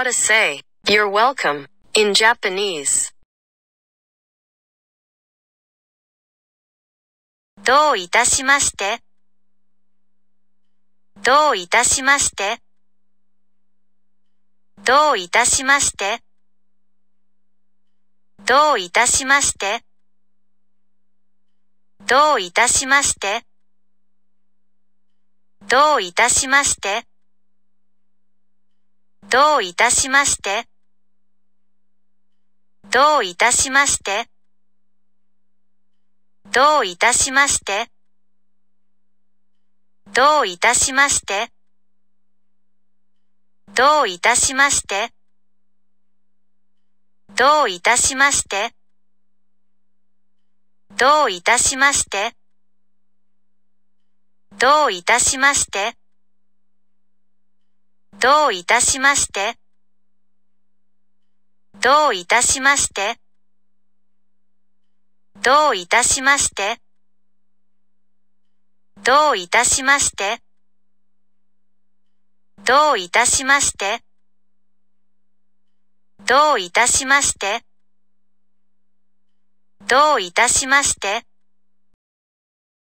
how to say, you're welcome, in Japanese. どういたしまして。どういたしまして。どういたしまして。どういたしまして。どういたしまして。どういたしまして。どういたしまして。どういたしまして。どういたしまして。どういたしまして。どういたしまして。どういたしまして。どういたしまして。どういたしまして。どういたしまして。どういたしまして。どういたしまして。どういたしまして。どういたしまして。どういたしまして。どういたしまして。